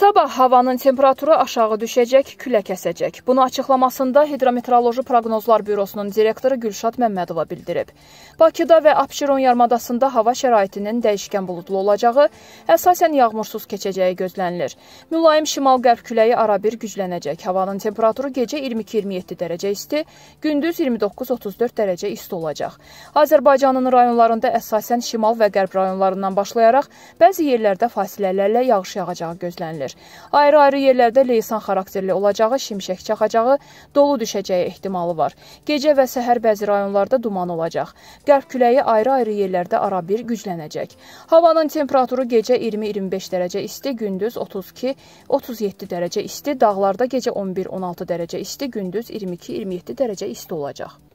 Sabah havanın temperaturu aşağı düşəcək, külək əsəcək. Bunu açıqlamasında Hidrometeoroloji Proqnozlar Bürosunun direktoru Gülşad Məmmədova bildirib. Bakıda və Abşeron yarımadasında hava şəraitinin dəyişkən buludlu olacağı, əsasən yağmursuz keçəcəyi gözlənilir. Mülayim şimal-qərb küləyi arabir güclənəcək. Havanın temperaturu gecə 22-27 dərəcə isti, gündüz 29-34 dərəcə isti olacaq. Azərbaycanın rayonlarında əsasən şimal və qərb rayonlarından başlayaraq bəzi yerlərdə fasilələrlə yağış yağacağı gözlənilir gözlənilir. Ayrı-ayrı yerlərdə leysan xarakterli olacağı, şimşək çaxacağı, dolu düşəcəyi ehtimalı var. Gecə və səhər bəzi rayonlarda duman olacaq. Qərb küləyi ayrı-ayrı yerlərdə arabir güclənəcək. Havanın temperaturu gecə 20-25 dərəcə isti, gündüz 32-37 dərəcə isti, dağlarda gecə 11-16 dərəcə isti, gündüz 22-27 dərəcə isti olacaq.